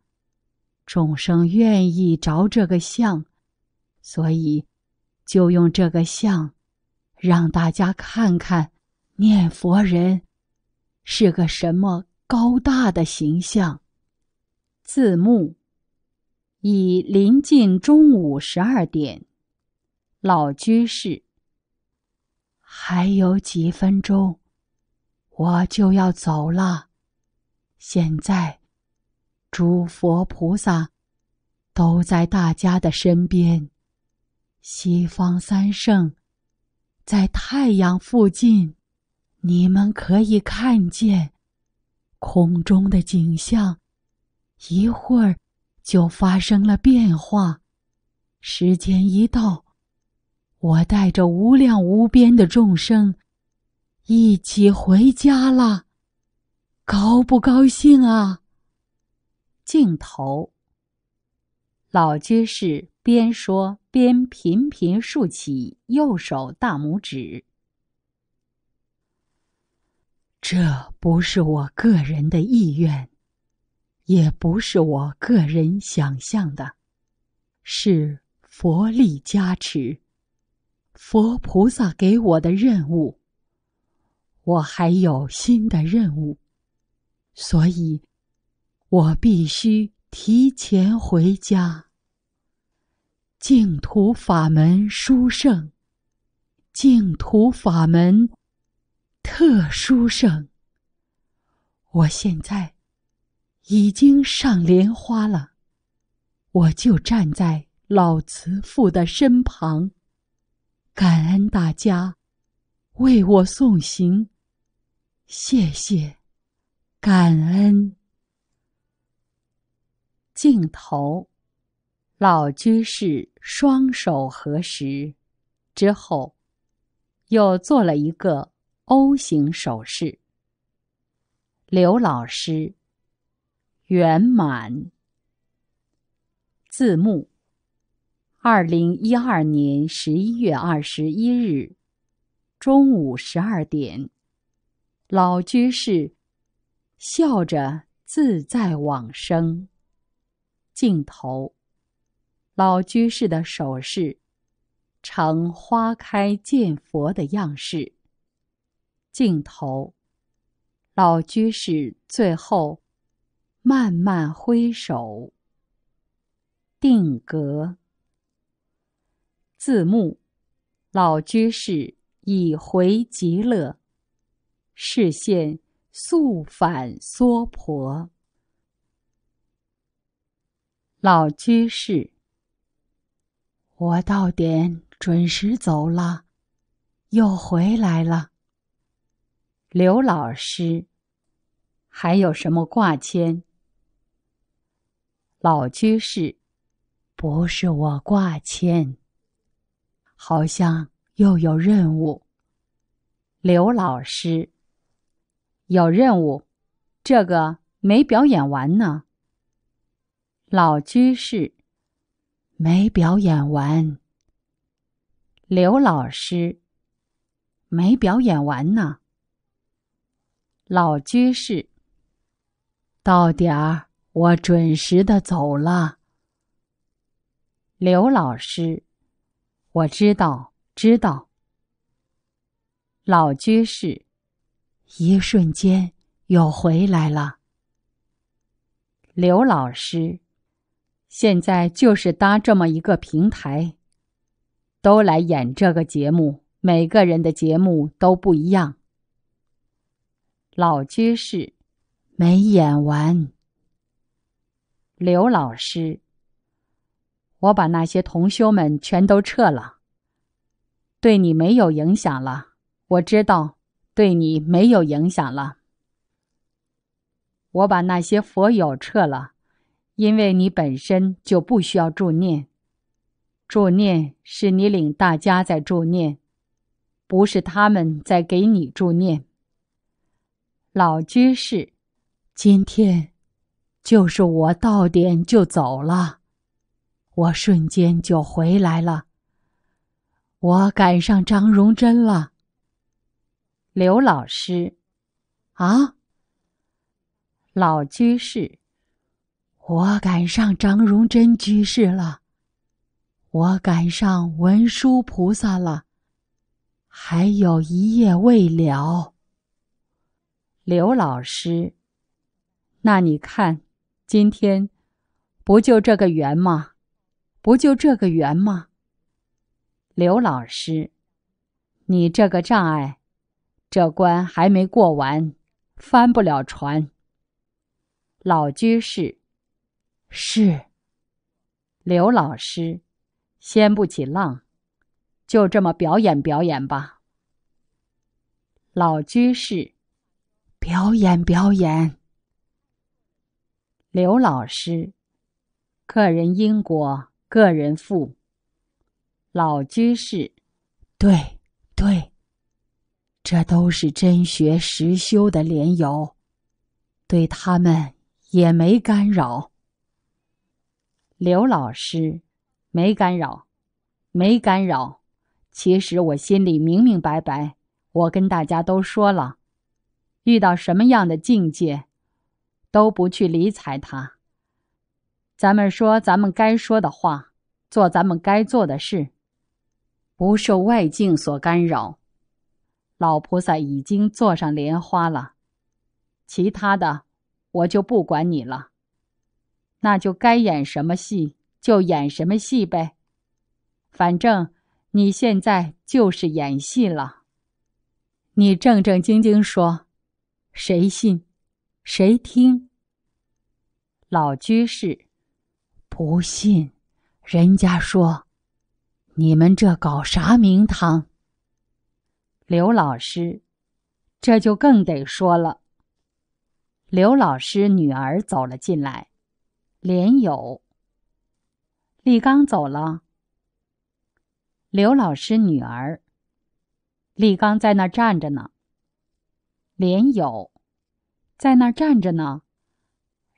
众生愿意着这个相，所以就用这个相，让大家看看念佛人是个什么高大的形象。字幕已临近中午十二点。老居士，还有几分钟，我就要走了。现在，诸佛菩萨都在大家的身边，西方三圣在太阳附近，你们可以看见空中的景象。一会儿就发生了变化，时间一到。我带着无量无边的众生，一起回家了，高不高兴啊？镜头。老居士边说边频频竖起右手大拇指。这不是我个人的意愿，也不是我个人想象的，是佛力加持。佛菩萨给我的任务，我还有新的任务，所以，我必须提前回家。净土法门殊胜，净土法门，特殊胜。我现在已经上莲花了，我就站在老慈父的身旁。感恩大家为我送行，谢谢，感恩。镜头，老居士双手合十，之后又做了一个 O 型手势。刘老师，圆满。字幕。二零一二年十一月二十一日，中午十二点，老居士笑着自在往生。镜头，老居士的手势呈花开见佛的样式。镜头，老居士最后慢慢挥手。定格。字幕，老居士已回极乐，视线速返娑婆。老居士，我到点准时走了，又回来了。刘老师，还有什么挂牵？老居士，不是我挂牵。好像又有任务。刘老师，有任务，这个没表演完呢。老居士，没表演完。刘老师，没表演完呢。老居士，到点儿，我准时的走了。刘老师。我知道，知道。老居士，一瞬间又回来了。刘老师，现在就是搭这么一个平台，都来演这个节目，每个人的节目都不一样。老居士，没演完。刘老师。我把那些同修们全都撤了，对你没有影响了。我知道，对你没有影响了。我把那些佛友撤了，因为你本身就不需要助念，助念是你领大家在助念，不是他们在给你助念。老居士，今天就是我到点就走了。我瞬间就回来了，我赶上张荣臻了。刘老师，啊，老居士，我赶上张荣臻居士了，我赶上文殊菩萨了，还有一夜未了。刘老师，那你看，今天不就这个缘吗？不就这个缘吗？刘老师，你这个障碍，这关还没过完，翻不了船。老居士，是。刘老师，掀不起浪，就这么表演表演吧。老居士，表演表演。刘老师，个人因果。个人富，老居士，对对，这都是真学实修的莲友，对他们也没干扰。刘老师，没干扰，没干扰。其实我心里明明白白，我跟大家都说了，遇到什么样的境界，都不去理睬他。咱们说咱们该说的话，做咱们该做的事，不受外境所干扰。老菩萨已经坐上莲花了，其他的我就不管你了。那就该演什么戏就演什么戏呗，反正你现在就是演戏了。你正正经经说，谁信，谁听。老居士。不信，人家说，你们这搞啥名堂？刘老师，这就更得说了。刘老师女儿走了进来，连友，李刚走了。刘老师女儿，李刚在那儿站着呢。连友，在那儿站着呢，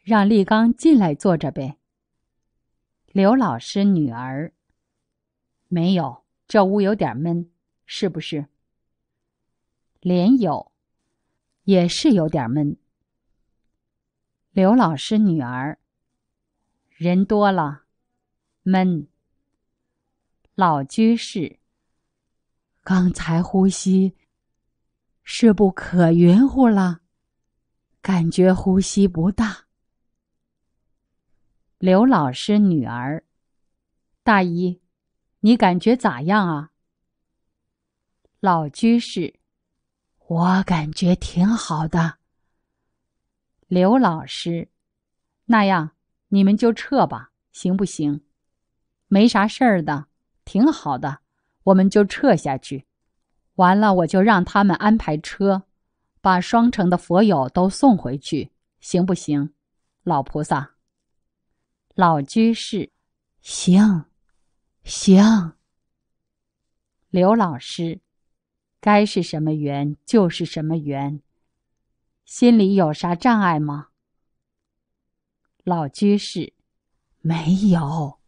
让李刚进来坐着呗。刘老师女儿，没有这屋有点闷，是不是？连有也是有点闷。刘老师女儿，人多了，闷。老居士，刚才呼吸是不可云乎了？感觉呼吸不大。刘老师女儿，大姨，你感觉咋样啊？老居士，我感觉挺好的。刘老师，那样你们就撤吧，行不行？没啥事儿的，挺好的，我们就撤下去。完了，我就让他们安排车，把双城的佛友都送回去，行不行？老菩萨。老居士，行，行。刘老师，该是什么缘就是什么缘，心里有啥障碍吗？老居士，没有。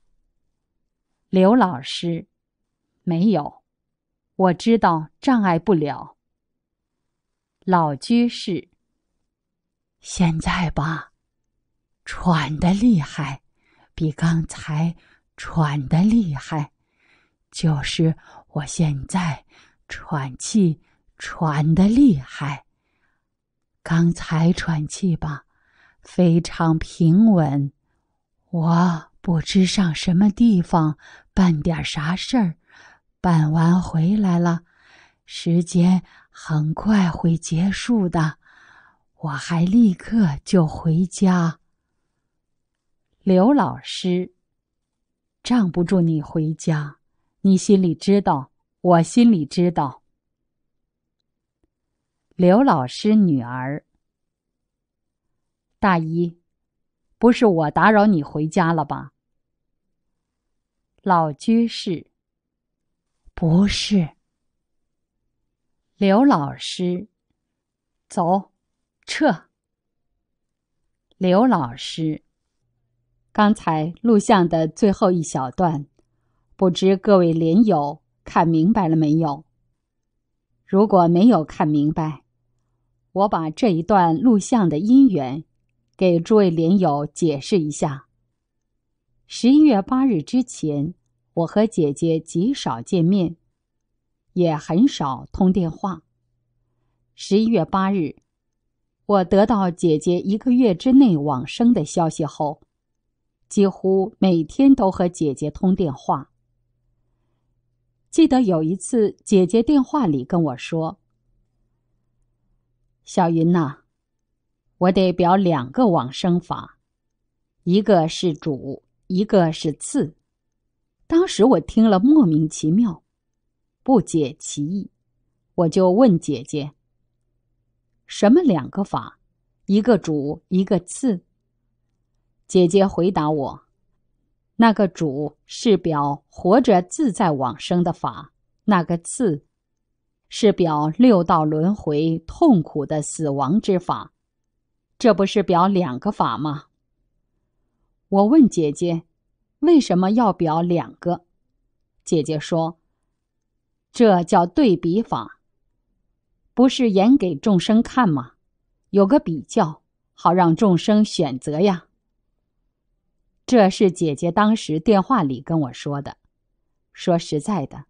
刘老师，没有。我知道障碍不了。老居士，现在吧，喘得厉害。比刚才喘得厉害，就是我现在喘气喘得厉害。刚才喘气吧，非常平稳。我不知上什么地方办点啥事儿，办完回来了，时间很快会结束的。我还立刻就回家。刘老师，站不住，你回家。你心里知道，我心里知道。刘老师女儿，大姨，不是我打扰你回家了吧？老居士，不是。刘老师，走，撤。刘老师。刚才录像的最后一小段，不知各位莲友看明白了没有？如果没有看明白，我把这一段录像的因缘给诸位莲友解释一下。十一月八日之前，我和姐姐极少见面，也很少通电话。十一月八日，我得到姐姐一个月之内往生的消息后。几乎每天都和姐姐通电话。记得有一次，姐姐电话里跟我说：“小云呐，我得表两个往生法，一个是主，一个是次。”当时我听了莫名其妙，不解其意，我就问姐姐：“什么两个法？一个主，一个次？”姐姐回答我：“那个主是表活着自在往生的法，那个次是表六道轮回痛苦的死亡之法，这不是表两个法吗？”我问姐姐：“为什么要表两个？”姐姐说：“这叫对比法，不是演给众生看吗？有个比较，好让众生选择呀。”这是姐姐当时电话里跟我说的。说实在的，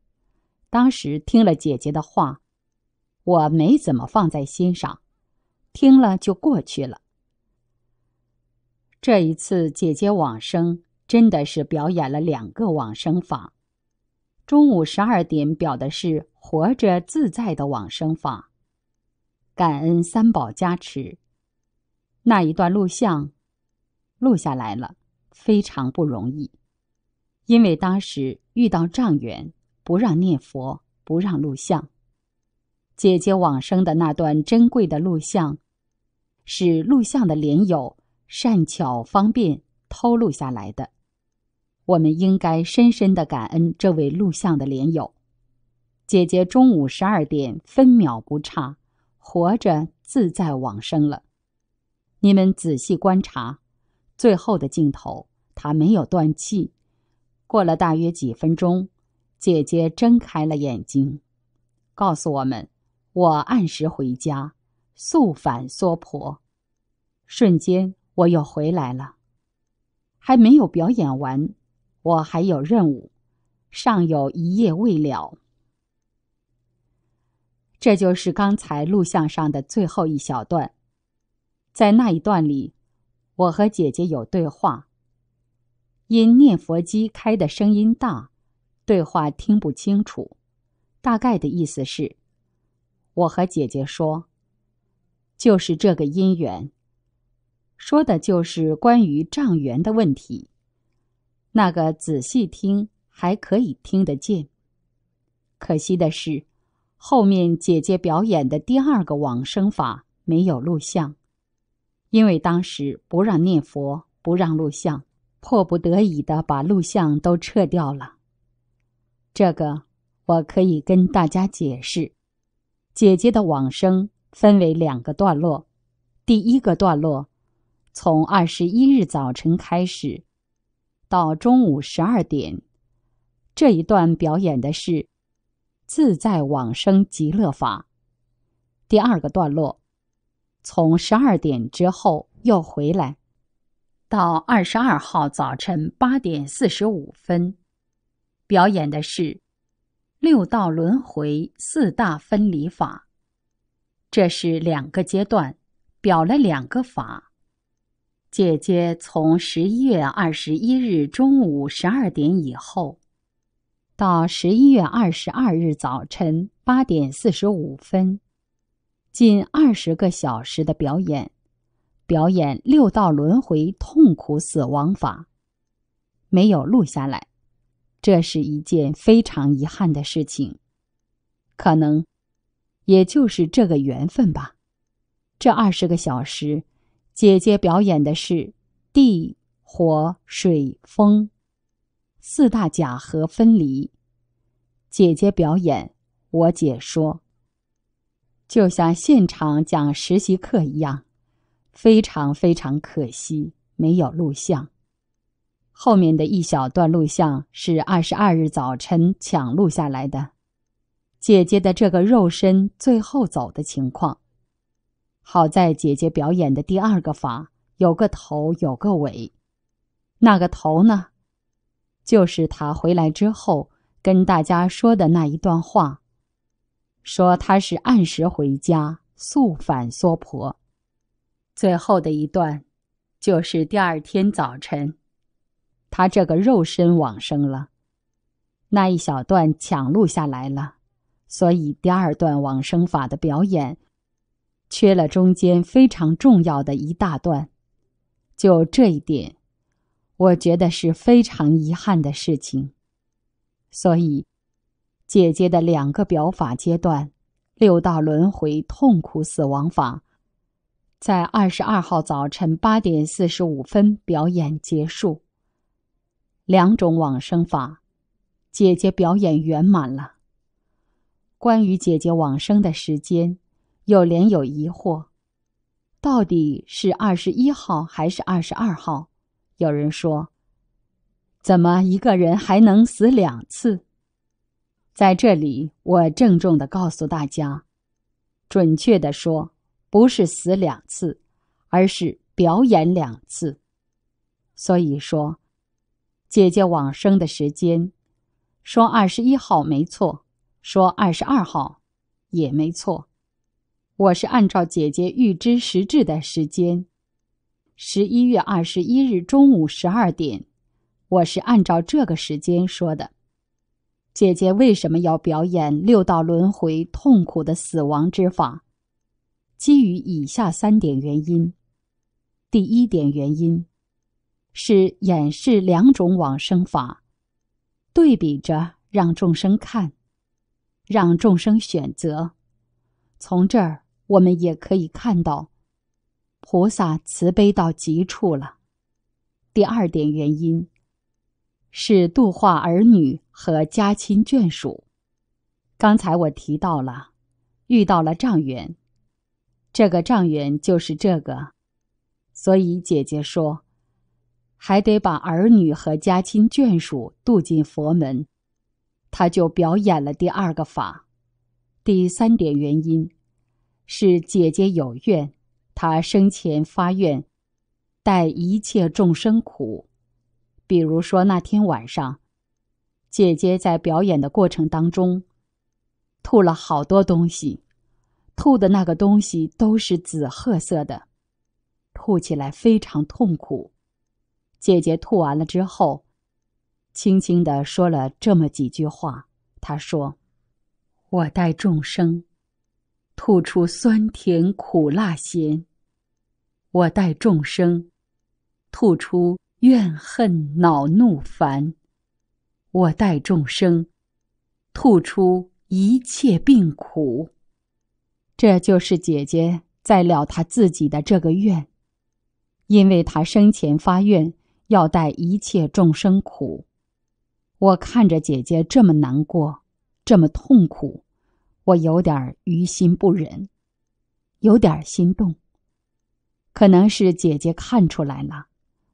当时听了姐姐的话，我没怎么放在心上，听了就过去了。这一次姐姐往生，真的是表演了两个往生法。中午十二点表的是活着自在的往生法，感恩三宝加持，那一段录像录下来了。非常不容易，因为当时遇到障缘，不让念佛，不让录像。姐姐往生的那段珍贵的录像，是录像的莲友善巧方便偷录下来的。我们应该深深的感恩这位录像的莲友。姐姐中午十二点分秒不差，活着自在往生了。你们仔细观察，最后的镜头。他没有断气，过了大约几分钟，姐姐睁开了眼睛，告诉我们：“我按时回家，速返娑婆。”瞬间，我又回来了，还没有表演完，我还有任务，尚有一夜未了。这就是刚才录像上的最后一小段，在那一段里，我和姐姐有对话。因念佛机开的声音大，对话听不清楚。大概的意思是，我和姐姐说，就是这个因缘。说的就是关于障缘的问题。那个仔细听还可以听得见。可惜的是，后面姐姐表演的第二个往生法没有录像，因为当时不让念佛，不让录像。迫不得已的把录像都撤掉了。这个我可以跟大家解释：姐姐的往生分为两个段落，第一个段落从二十一日早晨开始，到中午十二点，这一段表演的是自在往生极乐法；第二个段落从十二点之后又回来。到二十二号早晨八点四十五分，表演的是六道轮回四大分离法，这是两个阶段，表了两个法。姐姐从十一月二十一日中午十二点以后，到十一月二十二日早晨八点四十五分，近二十个小时的表演。表演六道轮回痛苦死亡法，没有录下来，这是一件非常遗憾的事情。可能，也就是这个缘分吧。这二十个小时，姐姐表演的是地、火、水、风四大假和分离。姐姐表演，我解说，就像现场讲实习课一样。非常非常可惜，没有录像。后面的一小段录像是二十二日早晨抢录下来的，姐姐的这个肉身最后走的情况。好在姐姐表演的第二个法有个头有个尾，那个头呢，就是她回来之后跟大家说的那一段话，说她是按时回家速返娑婆。最后的一段，就是第二天早晨，他这个肉身往生了，那一小段抢录下来了，所以第二段往生法的表演，缺了中间非常重要的一大段，就这一点，我觉得是非常遗憾的事情，所以，姐姐的两个表法阶段，六道轮回痛苦死亡法。在二十二号早晨八点四十五分，表演结束。两种往生法，姐姐表演圆满了。关于姐姐往生的时间，有连有疑惑，到底是二十一号还是二十二号？有人说，怎么一个人还能死两次？在这里，我郑重的告诉大家，准确的说。不是死两次，而是表演两次。所以说，姐姐往生的时间，说二十一号没错，说二十二号也没错。我是按照姐姐预知时至的时间，十一月二十一日中午十二点，我是按照这个时间说的。姐姐为什么要表演六道轮回痛苦的死亡之法？基于以下三点原因：第一点原因，是演示两种往生法，对比着让众生看，让众生选择。从这儿我们也可以看到，菩萨慈悲到极处了。第二点原因，是度化儿女和家亲眷属。刚才我提到了，遇到了障缘。这个障缘就是这个，所以姐姐说，还得把儿女和家亲眷属渡进佛门，她就表演了第二个法。第三点原因，是姐姐有愿，她生前发愿，带一切众生苦。比如说那天晚上，姐姐在表演的过程当中，吐了好多东西。吐的那个东西都是紫褐色的，吐起来非常痛苦。姐姐吐完了之后，轻轻的说了这么几句话：“她说，我待众生吐出酸甜苦辣咸；我待众生吐出怨恨恼怒烦；我待众生吐出一切病苦。”这就是姐姐在了她自己的这个愿，因为她生前发愿要带一切众生苦。我看着姐姐这么难过，这么痛苦，我有点于心不忍，有点心动。可能是姐姐看出来了，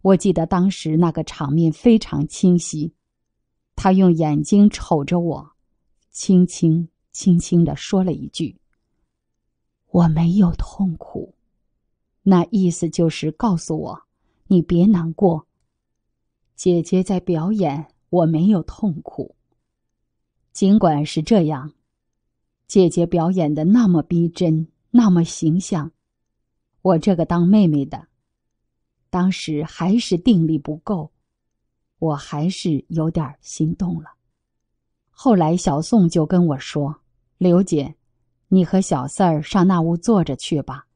我记得当时那个场面非常清晰，她用眼睛瞅着我，轻轻轻轻的说了一句。我没有痛苦，那意思就是告诉我，你别难过。姐姐在表演，我没有痛苦。尽管是这样，姐姐表演的那么逼真，那么形象，我这个当妹妹的，当时还是定力不够，我还是有点心动了。后来小宋就跟我说：“刘姐。”你和小四儿上那屋坐着去吧，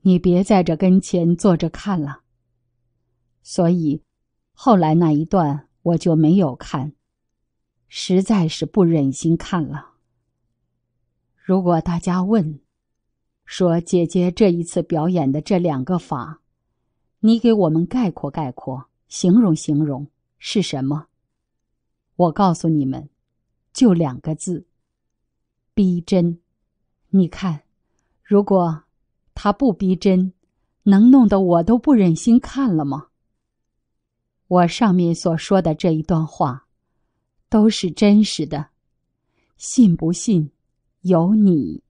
你别在这跟前坐着看了。所以后来那一段我就没有看，实在是不忍心看了。如果大家问，说姐姐这一次表演的这两个法，你给我们概括概括，形容形容是什么？我告诉你们，就两个字：逼真。你看，如果他不逼真，能弄得我都不忍心看了吗？我上面所说的这一段话，都是真实的，信不信，由你。